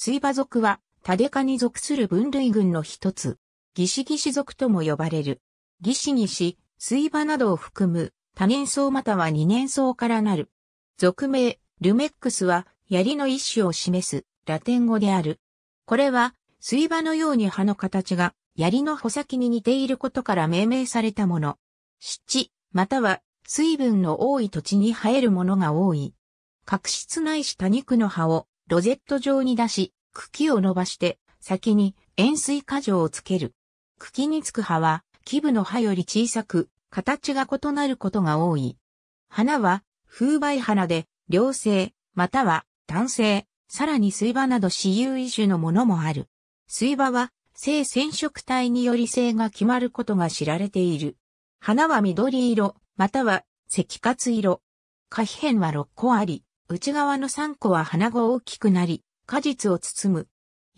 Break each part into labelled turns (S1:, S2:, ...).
S1: 水場族は、タデカに属する分類群の一つ、ギシギシ族とも呼ばれる。ギシギシ、水場などを含む、多年草または二年草からなる。俗名、ルメックスは、槍の一種を示す、ラテン語である。これは、水場のように葉の形が、槍の穂先に似ていることから命名されたもの。湿地、または水分の多い土地に生えるものが多い。角質ないし多肉の葉をロゼット状に出し、茎を伸ばして、先に円錐果状をつける。茎につく葉は、基部の葉より小さく、形が異なることが多い。花は、風媒花で、良性、または男性、さらに水場など私有異種のものもある。水場は、性染色体により性が決まることが知られている。花は緑色、または赤活色。花皮片は6個あり、内側の3個は花が大きくなり、果実を包む。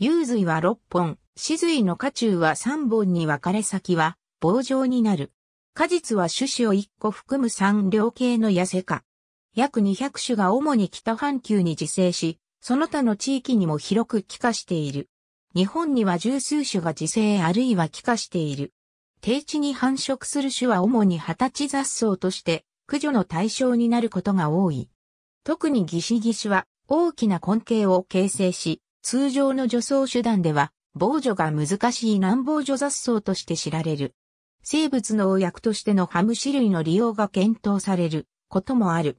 S1: 幽髄は6本、死髄の花柱は3本に分かれ先は棒状になる。果実は種子を1個含む3両系の痩せか。約200種が主に北半球に自生し、その他の地域にも広く帰化している。日本には十数種が自生あるいは帰化している。低地に繁殖する種は主に二十歳雑草として、駆除の対象になることが多い。特にギシギシは大きな根茎を形成し、通常の除草手段では防除が難しい難防除雑草として知られる。生物の薬としてのハム種類の利用が検討されることもある。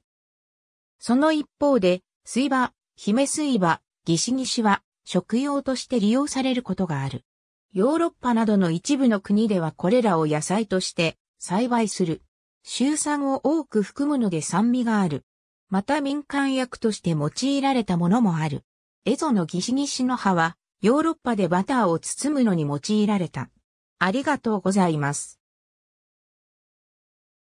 S1: その一方で、水場、姫水場、ギシギシは食用として利用されることがある。ヨーロッパなどの一部の国ではこれらを野菜として栽培する。シュウ酸を多く含むので酸味がある。また民間薬として用いられたものもある。エゾのギシギシの葉は、ヨーロッパでバターを包むのに用いられた。ありがとうございます。